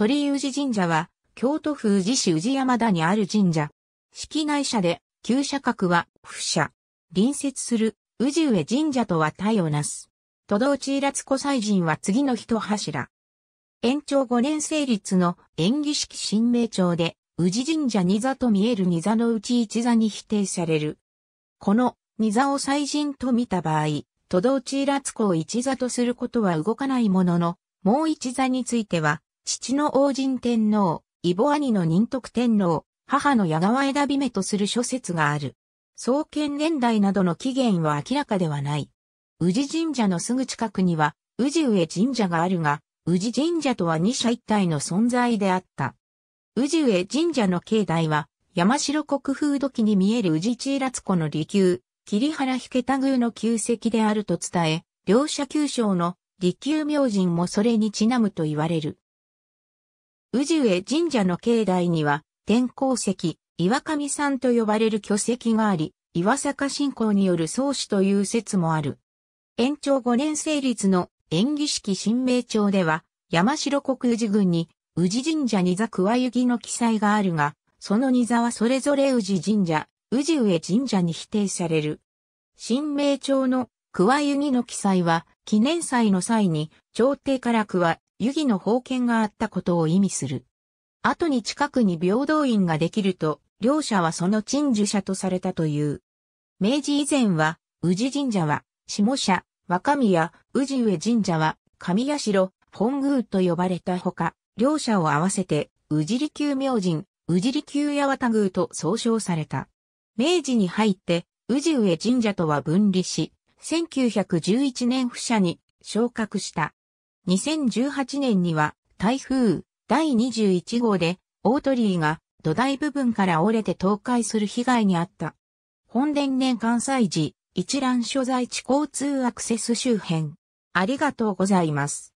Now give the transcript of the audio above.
鳥居宇治神社は、京都府宇治市宇治山田にある神社。式内社で、旧社格は、府社。隣接する、宇治上神社とは対をなす。都道地つ古祭神は次の一柱。延長5年成立の演技式新名帳で、宇治神社二座と見える二座のうち一座に否定される。この二座を祭神と見た場合、都道地つ古を一座とすることは動かないものの、もう一座については、父の王神天皇、異母兄の仁徳天皇、母の矢川枝姫とする諸説がある。創建年代などの起源は明らかではない。宇治神社のすぐ近くには、宇治上神社があるが、宇治神社とは二社一体の存在であった。宇治上神社の境内は、山城国風土器に見える宇治地立湖の離宮、桐原引田宮の旧跡であると伝え、両者旧称の離宮明神もそれにちなむと言われる。宇治上神社の境内には、天候石、岩上山と呼ばれる巨石があり、岩坂信仰による創始という説もある。延長5年成立の演技式新名帳では、山城国宇治郡に宇治神社に座桑湯の記載があるが、その二座はそれぞれ宇治神社、宇治上神社に否定される。新名帳の桑湯の記載は、記念祭の際に、朝廷から桑湯木の封建があったことを意味する。後に近くに平等院ができると、両者はその鎮守者とされたという。明治以前は、宇治神社は、下社、若宮、宇治上神社は、上社、本宮と呼ばれたほか、両者を合わせて、宇治利休明神、宇治利休八幡宮と総称された。明治に入って、宇治上神社とは分離し、1911年府社に昇格した。2018年には台風第21号で大鳥居が土台部分から折れて倒壊する被害に遭った。本殿年関西時一覧所在地交通アクセス周辺。ありがとうございます。